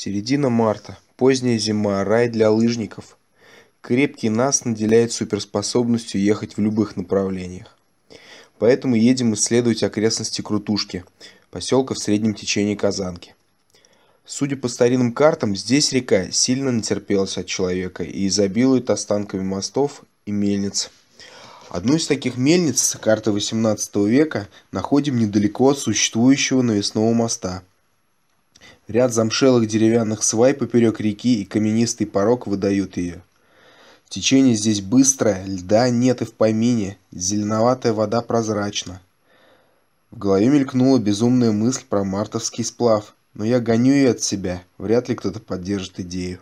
Середина марта. Поздняя зима. Рай для лыжников. Крепкий нас наделяет суперспособностью ехать в любых направлениях. Поэтому едем исследовать окрестности Крутушки, поселка в среднем течении Казанки. Судя по старинным картам, здесь река сильно натерпелась от человека и изобилует останками мостов и мельниц. Одну из таких мельниц, карты 18 века, находим недалеко от существующего навесного моста – Ряд замшелых деревянных свай поперек реки и каменистый порог выдают ее. Течение здесь быстрое, льда нет и в помине, зеленоватая вода прозрачна. В голове мелькнула безумная мысль про мартовский сплав, но я гоню ее от себя, вряд ли кто-то поддержит идею.